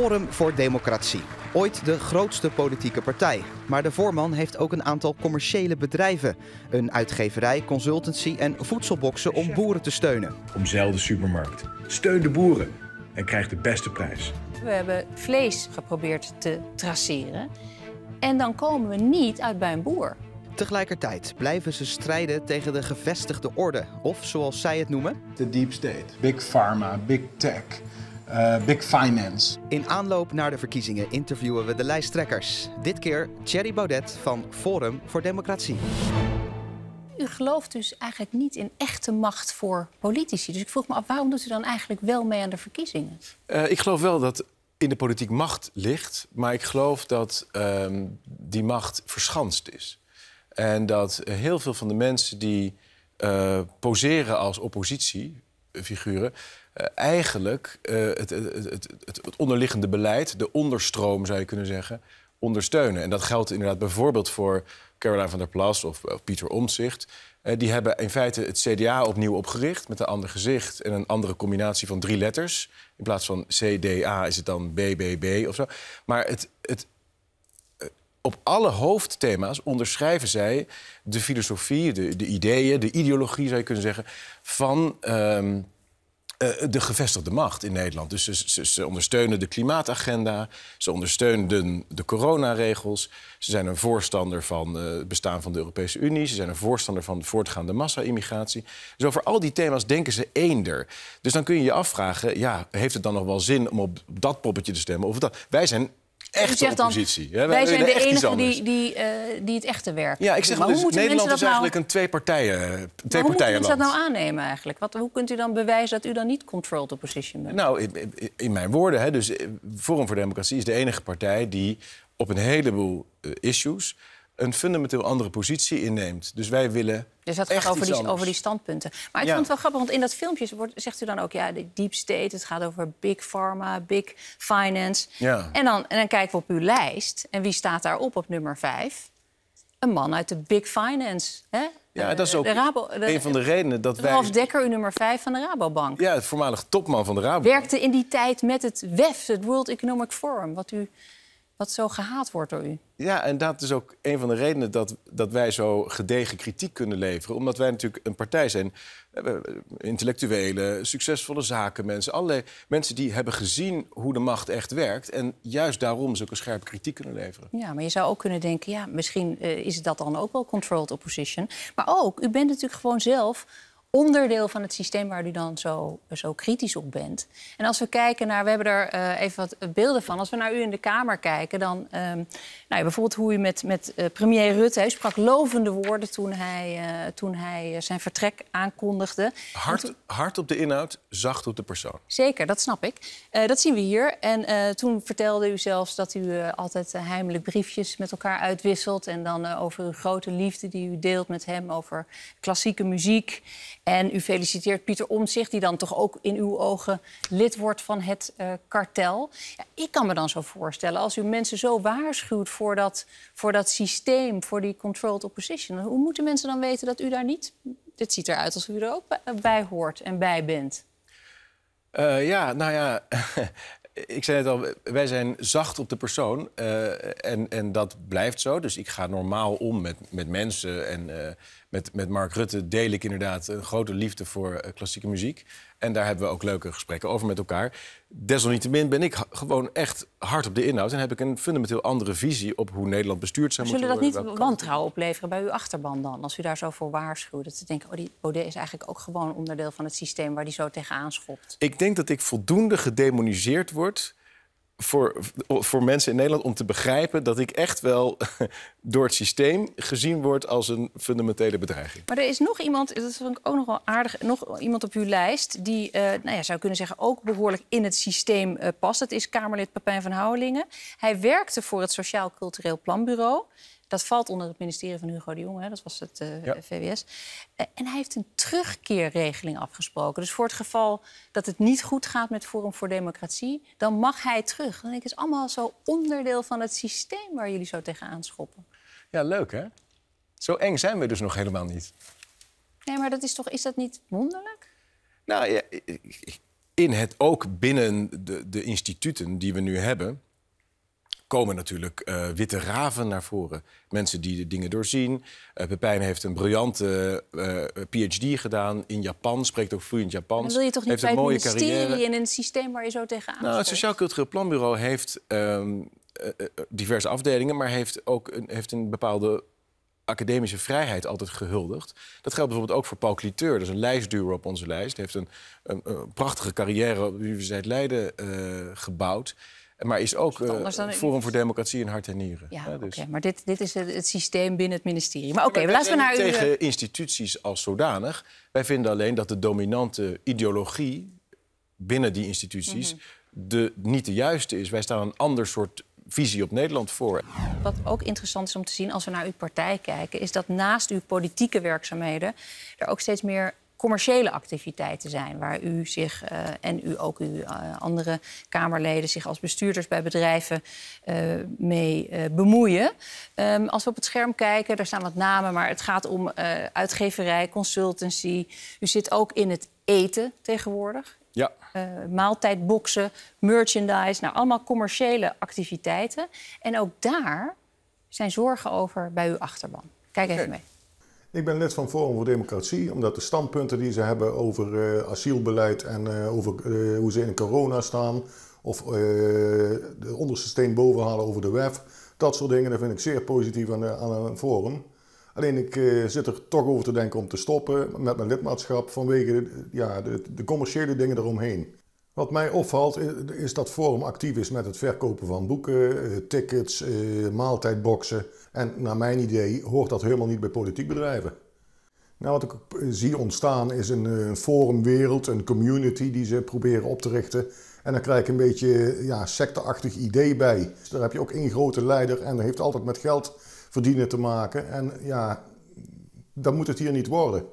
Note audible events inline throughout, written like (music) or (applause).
Forum voor Democratie. Ooit de grootste politieke partij. Maar de voorman heeft ook een aantal commerciële bedrijven. Een uitgeverij, consultancy en voedselboxen om boeren te steunen. Omzeil de supermarkt. Steun de boeren en krijg de beste prijs. We hebben vlees geprobeerd te traceren. En dan komen we niet uit bij een boer. Tegelijkertijd blijven ze strijden tegen de gevestigde orde, of zoals zij het noemen: de deep state, big pharma, big tech, eh, big finance. In aanloop naar de verkiezingen interviewen we de lijsttrekkers. Dit keer Thierry Baudet van Forum voor Democratie. U gelooft dus eigenlijk niet in echte macht voor politici. Dus ik vroeg me af, waarom doet u dan eigenlijk wel mee aan de verkiezingen? Eh, ik geloof wel dat in de politiek macht ligt, maar ik geloof dat ehm, die macht verschanst is. En dat heel veel van de mensen die eh, poseren als oppositie, figuren. Eh, eigenlijk eh, het, het, het, het, onderliggende beleid, de onderstroom zou je kunnen zeggen, ondersteunen. En dat geldt inderdaad bijvoorbeeld voor Caroline van der Plas of, Pieter Omtzigt. Eh, die hebben in feite het CDA opnieuw opgericht met een ander gezicht en een andere combinatie van drie letters. In plaats van CDA is het dan BBB of zo. Maar het, het, op alle hoofdthema's onderschrijven zij de filosofie, de, de ideeën, de ideologie zou je kunnen zeggen, van ehm, eh, de gevestigde macht in Nederland. Dus ze, ze, ondersteunen de klimaatagenda, ze ondersteunen de coronaregels, ze zijn een voorstander van eh, het bestaan van de Europese Unie, ze zijn een voorstander van de voortgaande massa-immigratie. Dus over al die thema's denken ze eender. Dus dan kun je je afvragen, ja, heeft het dan nog wel zin om op dat poppetje te stemmen? Of dat? Wij zijn echte oppositie. wij, zijn de, enige die, die, eh, die het echte werk Ja, ik zeg maar, dus, Nederland is eigenlijk nou- een twee-partijen twee, partijen, hoe partijen moet u dat nou aannemen eigenlijk? hoe kunt u dan bewijzen dat u dan niet controlled opposition bent? Nou, in, mijn woorden, hè, dus eh, Forum voor Democratie is de enige partij... die op een heleboel eh, issues een fundamenteel andere positie inneemt. Dus wij willen. Dus dat gaat over die, over die, standpunten. Maar ik vond het wel grappig, want in dat filmpje wordt, zegt u dan ook: ja, de deep state, het gaat over big pharma, big finance. Ja. En, dan, en dan kijken we op uw lijst. En wie staat daarop op nummer vijf? Een man uit de big finance. Hè? Ja, dat is eh, ook Rabo, een van de redenen dat wij... Ralf Dekker, uw nummer 5 van de Rabobank. Ja, het voormalige topman van de Rabobank. Werkte in die tijd met het WEF, het World Economic Forum, wat u wat zo gehaat wordt door u. Ja, en dat is ook een van de redenen dat, dat wij zo gedegen kritiek kunnen leveren. Omdat wij natuurlijk een partij zijn. Eh, Intellectuelen, succesvolle zakenmensen. Allerlei mensen die hebben gezien hoe de macht echt werkt. En juist daarom zulke scherpe kritiek kunnen leveren. Ja, maar je zou ook kunnen denken, ja, misschien eh, is dat dan ook wel controlled opposition. Maar ook, u bent natuurlijk gewoon zelf onderdeel van het systeem waar u dan zo, zo kritisch op bent. En als we kijken naar, we hebben er eh, even wat beelden van. Als we naar u in de Kamer kijken, dan ehm, nou ja, bijvoorbeeld hoe u met, met eh, premier Rutte, hij sprak lovende woorden toen hij, eh, toen hij zijn vertrek aankondigde. Hard, hard op de inhoud, zacht op de persoon. Zeker, dat snap ik. dat zien we hier. En toen vertelde u zelfs dat u altijd heimelijk briefjes met elkaar uitwisselt. En dan over uw grote liefde die u deelt met hem, over klassieke muziek. En u feliciteert Pieter Omtzigt, die dan toch ook in uw ogen lid wordt van het eh, kartel. Ja, ik kan me dan zo voorstellen, als u mensen zo waarschuwt voor dat, voor dat systeem, voor die controlled opposition, hoe moeten mensen dan weten dat u daar niet. Dit ziet eruit alsof u er ook bij eh, hoort en bij bent. Eh, ja, nou ja. (laughs) ik zei het al, wij zijn zacht op de persoon. en, en dat blijft zo. Dus ik ga normaal om met, met mensen. En, met, met Mark Rutte deel ik inderdaad een grote liefde voor eh, klassieke muziek. En daar hebben we ook leuke gesprekken over met elkaar. Desalniettemin ben ik gewoon echt hard op de inhoud... en heb ik een fundamenteel andere visie op hoe Nederland bestuurd zou moeten worden. Zullen dat niet wantrouwen opleveren bij uw achterban dan? Als u daar zo voor waarschuwt, dat ze denken... oh, die Bode is eigenlijk ook gewoon onderdeel van het systeem... waar die zo tegenaan schopt. Ik denk dat ik voldoende gedemoniseerd word voor, voor mensen in Nederland om te begrijpen dat ik echt wel (laughs) door het systeem gezien word als een fundamentele bedreiging. Maar er is nog iemand, dat vond ik ook nog wel aardig, nog iemand op uw lijst die, uh, nou ja, zou kunnen zeggen, ook behoorlijk in het systeem eh, past. Dat is Kamerlid Papijn van Houwelingen. Hij werkte voor het Sociaal Cultureel Planbureau. Dat valt onder het ministerie van Hugo de Jonge, hè? dat was het eh, VWS. Eh, en hij heeft een terugkeerregeling afgesproken. Dus voor het geval dat het niet goed gaat met Forum voor Democratie, dan mag hij terug. Dan ik, is allemaal zo onderdeel van het systeem waar jullie zo tegenaan schoppen. Ja, leuk hè? Zo eng zijn we dus nog helemaal niet. Nee, maar dat is toch, is dat niet wonderlijk? Nou ja, in het, ook binnen de, de instituten die we nu hebben, komen natuurlijk eh, witte raven naar voren. Mensen die de dingen doorzien. Eh, Pepijn heeft een briljante eh, PhD gedaan in Japan. Spreekt ook vloeiend Japans. Dan wil je toch niet bij een mooie het ministerie in een systeem waar je zo tegenaan Nou, Het Sociaal Cultureel Planbureau heeft ehm, diverse afdelingen... maar heeft ook een, heeft een bepaalde academische vrijheid altijd gehuldigd. Dat geldt bijvoorbeeld ook voor Paul Cliteur. Dat is een lijstduur op onze lijst. Hij heeft een, een, een, prachtige carrière op de Universiteit Leiden gebouwd. Maar is ook is uh, Forum voor Democratie in hart en nieren. Ja, ja dus- maar dit, dit is het, systeem binnen het ministerie. Maar oké, we laten we naar u... tegen instituties als zodanig. Wij vinden alleen dat de dominante ideologie binnen die instituties... Mhm. de, niet de juiste is. Wij staan een ander soort visie op Nederland voor. Wat ook interessant is om te zien als we naar uw partij kijken... is dat naast uw politieke werkzaamheden... er ook steeds meer commerciële activiteiten zijn. Waar u zich eh, en u ook uw eh, andere Kamerleden zich als bestuurders bij bedrijven eh, mee bemoeien. Ehm, als we op het scherm kijken, daar staan wat namen, maar het gaat om uitgeverij, consultancy. U zit ook in het eten tegenwoordig. Ja. maaltijdboxen, merchandise, nou allemaal commerciële activiteiten. En ook daar zijn zorgen over bij uw achterban. Kijk even mee. Ik ben lid van Forum voor Democratie, omdat de standpunten die ze hebben over eh, asielbeleid en eh, over eh, hoe ze in corona staan, of de onderste steen bovenhalen over de WEF, dat soort dingen, dat vind ik zeer positief aan, aan een forum. Alleen ik zit er toch over te denken om te stoppen met mijn lidmaatschap vanwege ja, de, de commerciële dingen eromheen. Wat mij opvalt is dat Forum actief is met het verkopen van boeken, eh, tickets, eh, maaltijdboxen. En naar mijn idee hoort dat helemaal niet bij bedrijven. Nou, wat ik eh, zie ontstaan is een forumwereld, een community die ze proberen op te richten. En dan krijg ik een beetje ja, secteachtig idee bij. Dus daar heb je ook één grote leider en dat heeft altijd met geld verdienen te maken. En ja, dat moet het hier niet worden.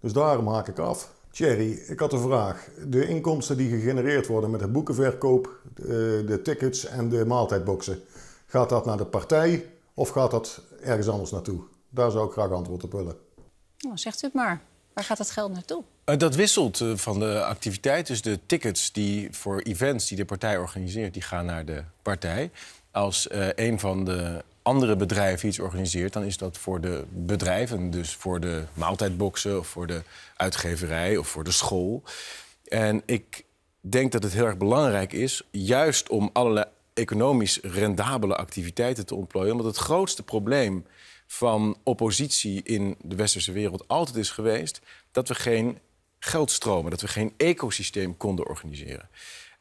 Dus daarom haak ik af. Thierry, ik had een vraag. De inkomsten die gegenereerd worden met de boekenverkoop, de, eh, de tickets en de maaltijdboxen, gaat dat naar de partij of gaat dat ergens anders naartoe? Daar zou ik graag antwoord op willen. Nou, zegt u het maar. Waar gaat dat geld naartoe? Eh, dat wisselt eh, van de activiteit. Dus de tickets die voor events die de partij organiseert, die gaan naar de partij. Als een van de andere bedrijven iets organiseert, dan is dat voor de bedrijven, dus voor de maaltijdboxen of voor de uitgeverij of voor de school. En ik denk dat het heel erg belangrijk is, juist om allerlei economisch rendabele activiteiten te ontplooien. Omdat het grootste probleem van oppositie in de westerse wereld altijd is geweest dat we geen geldstromen, dat we geen ecosysteem konden organiseren.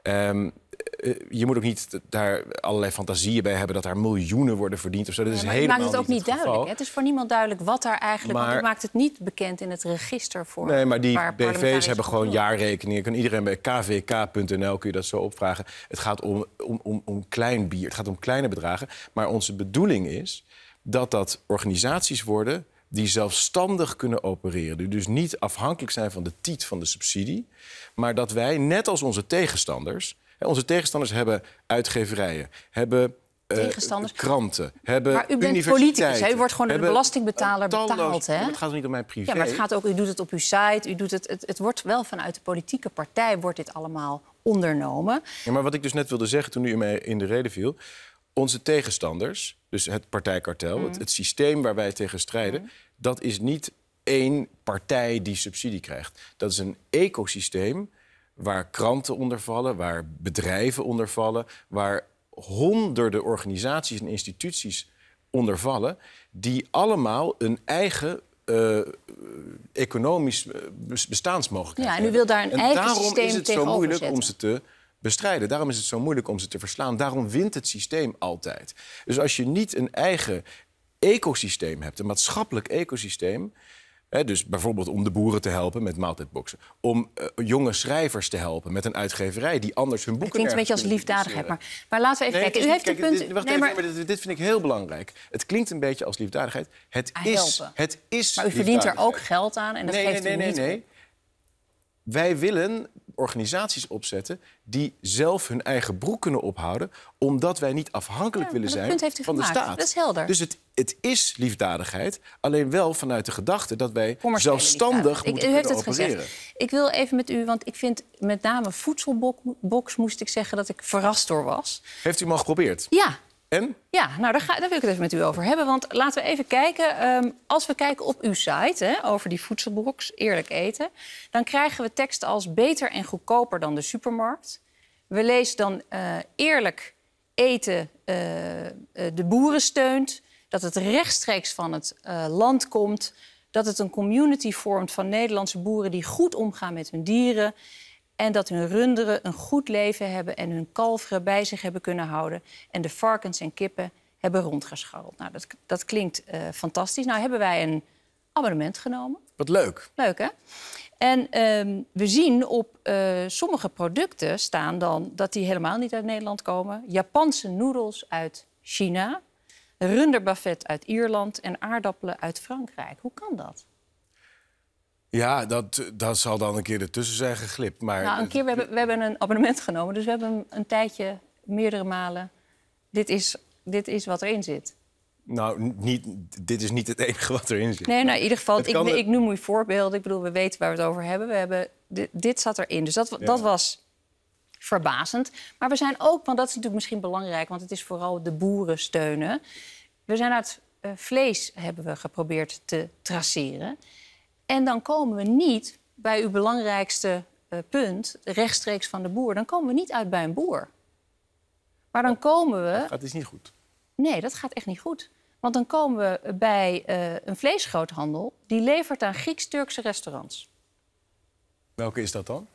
Ehm, eh, je moet ook niet daar allerlei fantasieën bij hebben dat daar miljoenen worden verdiend of zo. Dat is helemaal maakt het ook niet, duidelijk. Het is voor niemand duidelijk wat daar eigenlijk. Maar, want maakt het niet bekend in het register voor. Nee, maar die BV's hebben gewoon jaarrekeningen. Kan iedereen bij kvk.nl kun je dat zo opvragen. Het gaat om, om, om, om klein bier. Het gaat om kleine bedragen. Maar onze bedoeling is dat dat organisaties worden die zelfstandig kunnen opereren. Die dus niet afhankelijk zijn van de tit van de subsidie. Maar dat wij, net als onze tegenstanders, onze tegenstanders hebben uitgeverijen, hebben eh, kranten, hebben Maar u bent politicus, u wordt gewoon door de belastingbetaler betaald. Hè? Het gaat dus niet om mijn privé. Ja, maar het gaat ook, u doet het op uw site, u doet het, het, het wordt wel vanuit de politieke partij wordt dit allemaal ondernomen. Ja, maar wat ik dus net wilde zeggen toen u mij in de reden viel... onze tegenstanders, dus het partijkartel, het, mm. systeem waar wij tegen strijden... Mm. dat is niet één partij die subsidie krijgt. Dat is een ecosysteem waar kranten onder vallen, waar bedrijven onder vallen, waar honderden organisaties en instituties onder vallen, die allemaal een eigen uh, economisch eh, bestaansmogelijkheid ja, en u wil daar een en eigen daarom is het zo moeilijk om ze te bestrijden. Daarom is het zo moeilijk om ze te verslaan. Daarom wint het systeem altijd. Dus als je niet een eigen ecosysteem hebt, een maatschappelijk ecosysteem, dus bijvoorbeeld om de boeren te helpen met maaltijdboxen. Om eh, jonge schrijvers te helpen met een uitgeverij die anders hun boeken... Het klinkt een beetje als liefdadigheid, maar, maar laten we even kijken. U heeft kijk, punt... wacht nee, even, maar... dit, vind ik heel belangrijk. Het klinkt een beetje als liefdadigheid. Het, is, het is Maar u verdient er ook geld aan en dat nee, geeft nee, u niet... nee, nee. Wij willen organisaties opzetten die zelf hun eigen broek kunnen ophouden, omdat wij niet afhankelijk willen zijn van de staat. Dat is helder. Dus het, het is liefdadigheid, alleen wel vanuit de gedachte dat wij zelfstandig moeten ik, u heeft het opereren. Gezegd. Ik wil even met u, want ik vind met name voedselbox moest ik zeggen dat ik verrast door was. Heeft u hem al geprobeerd? Ja, en? Ja, nou daar, ga, daar, wil ik het even met u over hebben. Want laten we even kijken. Ehm, als we kijken op uw site hè, over die voedselbox, eerlijk eten, dan krijgen we teksten als beter en goedkoper dan de supermarkt. We lezen dan eh, eerlijk eten uh, de boeren steunt, dat het rechtstreeks van het land komt, dat het een community vormt van Nederlandse boeren die goed omgaan met hun dieren, en dat hun runderen een goed leven hebben en hun kalveren bij zich hebben kunnen houden. En de varkens en kippen hebben rondgescharreld. Nou, dat, dat klinkt eh, fantastisch. Nou hebben wij een abonnement genomen. Wat leuk. Leuk, hè? En ehm, we zien op eh, sommige producten staan dan dat die helemaal niet uit Nederland komen. Japanse noedels uit China, runderbuffet uit Ierland en aardappelen uit Frankrijk. Hoe kan dat? Ja, dat, dat zal dan een keer ertussen zijn geglipt. Maar... Nou, een keer, we hebben, we hebben een abonnement genomen, dus we hebben een tijdje, meerdere malen. Dit is, dit is wat erin zit. Nou, niet, dit is niet het enige wat erin zit. Nee, nou, in ieder geval, ik, ik, noem u voorbeelden. Ik bedoel, we weten waar we het over hebben. We hebben dit, zat erin, dus dat, dat was verbazend. Maar we zijn ook, want dat is natuurlijk misschien belangrijk... want het is vooral de boeren steunen. We zijn uit eh, vlees hebben we geprobeerd te traceren... En dan komen we niet bij uw belangrijkste eh, punt, rechtstreeks van de boer. Dan komen we niet uit bij een boer. Maar dan oh, komen we. Dat is dus niet goed. Nee, dat gaat echt niet goed. Want dan komen we bij eh, een vleesgroothandel die levert aan Grieks-Turkse restaurants. Welke is dat dan?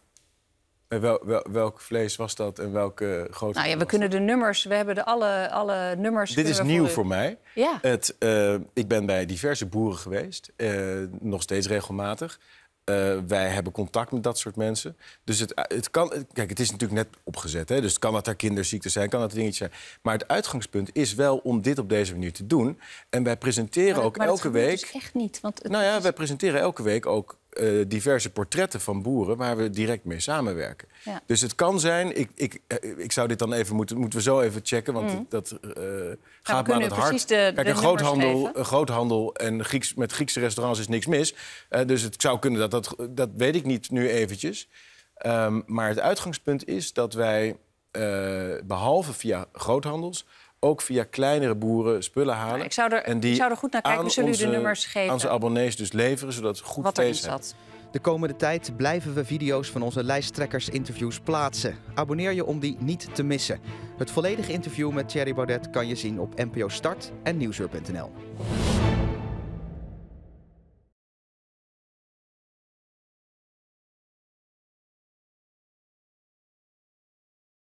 wel, wel, welk vlees was dat en welke grote... Nou ja, we kunnen de nummers, we hebben de alle, alle nummers... Dit is nieuw voor, mij. Ja. Het, eh, ik ben bij diverse boeren geweest, eh, nog steeds regelmatig. Eh, wij hebben contact met dat soort mensen. Dus het, het kan, kijk, het is natuurlijk net opgezet. Hè? Dus het kan dat daar kinderziekte zijn, kan dat dingetje. zijn. Maar het uitgangspunt is wel om dit op deze manier te doen. En wij presenteren ook elke dus week. Dat is echt niet. Want nou ja, wij presenteren elke week ook eh, diverse portretten van boeren waar we direct mee samenwerken. Dus het kan zijn, ik, ik, eh, ik zou dit dan even moeten, moeten we zo even checken, want mm. dat eh, gaat maar aan het hart. Kijk, een groothandel, groothandel en Grieks, met Griekse restaurants is niks mis. dus het zou kunnen dat, dat, dat weet ik niet nu eventjes. Ehm, maar het uitgangspunt is dat wij, behalve via groothandels, ook via kleinere boeren spullen halen. Nou, ik, zou er, en die ik goed naar kijken. We zullen onze, u de nummers geven. Aan zijn abonnees dus leveren, zodat ze goed Wat is De komende tijd blijven we video's van onze lijsttrekkers-interviews plaatsen. Abonneer je om die niet te missen. Het volledige interview met Thierry Baudet kan je zien op NPO Start en nieuwsuur.nl.